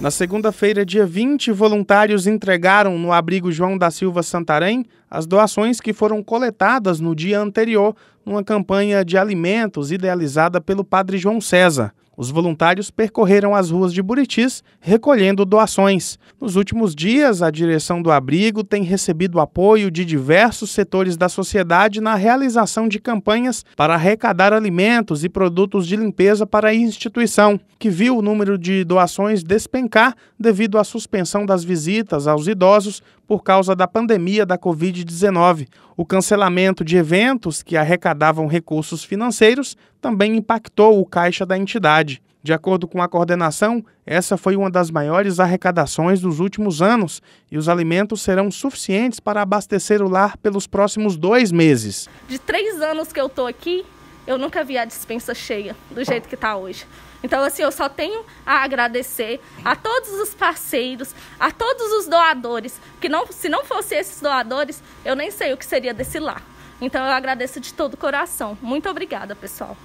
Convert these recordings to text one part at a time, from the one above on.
Na segunda-feira, dia 20, voluntários entregaram no abrigo João da Silva Santarém as doações que foram coletadas no dia anterior numa campanha de alimentos idealizada pelo Padre João César os voluntários percorreram as ruas de Buritis recolhendo doações. Nos últimos dias, a direção do abrigo tem recebido apoio de diversos setores da sociedade na realização de campanhas para arrecadar alimentos e produtos de limpeza para a instituição, que viu o número de doações despencar devido à suspensão das visitas aos idosos por causa da pandemia da Covid-19. O cancelamento de eventos que arrecadavam recursos financeiros também impactou o caixa da entidade. De acordo com a coordenação, essa foi uma das maiores arrecadações dos últimos anos e os alimentos serão suficientes para abastecer o lar pelos próximos dois meses. De três anos que eu estou aqui, eu nunca vi a dispensa cheia do jeito que está hoje. Então, assim, eu só tenho a agradecer a todos os parceiros, a todos os doadores, que não, se não fossem esses doadores, eu nem sei o que seria desse lar. Então, eu agradeço de todo o coração. Muito obrigada, pessoal.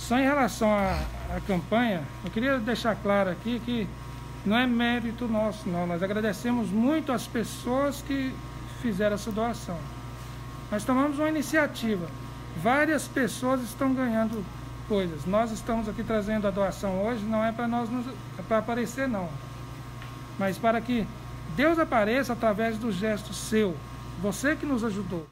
Só em relação à, à campanha, eu queria deixar claro aqui que não é mérito nosso, não. Nós agradecemos muito as pessoas que fizeram essa doação. Nós tomamos uma iniciativa. Várias pessoas estão ganhando coisas. Nós estamos aqui trazendo a doação hoje, não é para nós é para aparecer não. Mas para que Deus apareça através do gesto seu, você que nos ajudou.